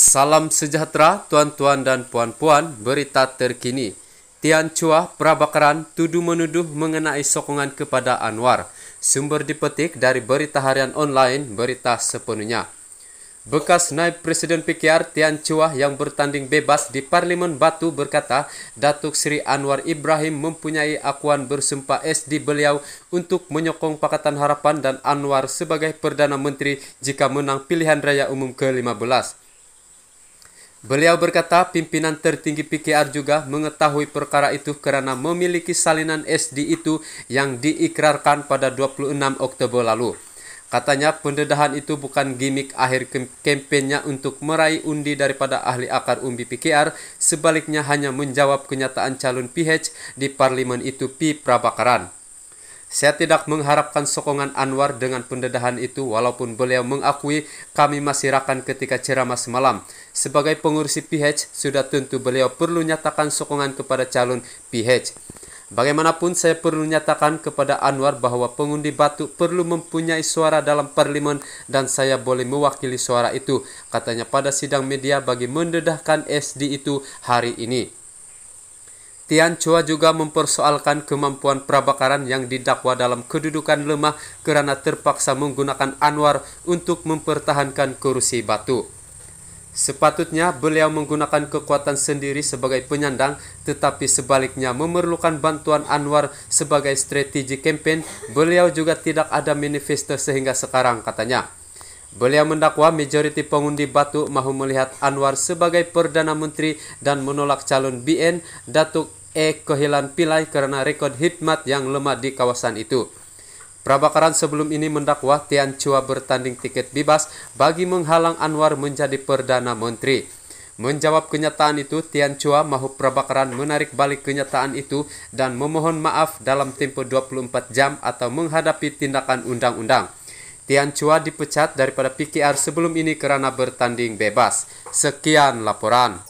Salam sejahtera tuan-tuan dan puan-puan, berita terkini. Tian Chua Prabakaran tuduh menuduh mengenai sokongan kepada Anwar. Sumber dipetik dari berita harian online, berita sepenuhnya. Bekas Naib Presiden PKR Tian Chua yang bertanding bebas di parlimen Batu berkata, Datuk Sri Anwar Ibrahim mempunyai akuan bersumpah SD beliau untuk menyokong Pakatan Harapan dan Anwar sebagai Perdana Menteri jika menang pilihan raya umum ke-15. Beliau berkata, pimpinan tertinggi PKR juga mengetahui perkara itu karena memiliki salinan SD itu yang diikrarkan pada 26 Oktober lalu. Katanya pendedahan itu bukan gimmick akhir kampanyenya untuk meraih undi daripada ahli akar umbi PKR, sebaliknya hanya menjawab kenyataan calon PH di parlimen itu P Prabakaran. Saya tidak mengharapkan sokongan Anwar dengan pendedahan itu walaupun beliau mengakui kami masih rakan ketika ceramah semalam. Sebagai pengurus PH, sudah tentu beliau perlu nyatakan sokongan kepada calon PH. Bagaimanapun saya perlu nyatakan kepada Anwar bahwa pengundi batu perlu mempunyai suara dalam parlimen dan saya boleh mewakili suara itu, katanya pada sidang media bagi mendedahkan SD itu hari ini. Tian Chua juga mempersoalkan kemampuan Prabakaran yang didakwa dalam kedudukan lemah karena terpaksa menggunakan Anwar untuk mempertahankan kursi batu. Sepatutnya beliau menggunakan kekuatan sendiri sebagai penyandang, tetapi sebaliknya memerlukan bantuan Anwar sebagai strategi kampanye. Beliau juga tidak ada manifesto sehingga sekarang katanya. Beliau mendakwa majoriti pengundi Batu mahu melihat Anwar sebagai Perdana Menteri dan menolak calon BN Datuk E. Kehilan pilai karena rekod hikmat yang lemah di kawasan itu. Prabakaran sebelum ini mendakwa Tian Chua bertanding tiket bebas bagi menghalang Anwar menjadi Perdana Menteri. Menjawab kenyataan itu, Tian Chua mahu Prabakaran menarik balik kenyataan itu dan memohon maaf dalam tempo 24 jam atau menghadapi tindakan undang-undang. Tian Chua dipecat daripada PKR sebelum ini karena bertanding bebas. Sekian laporan.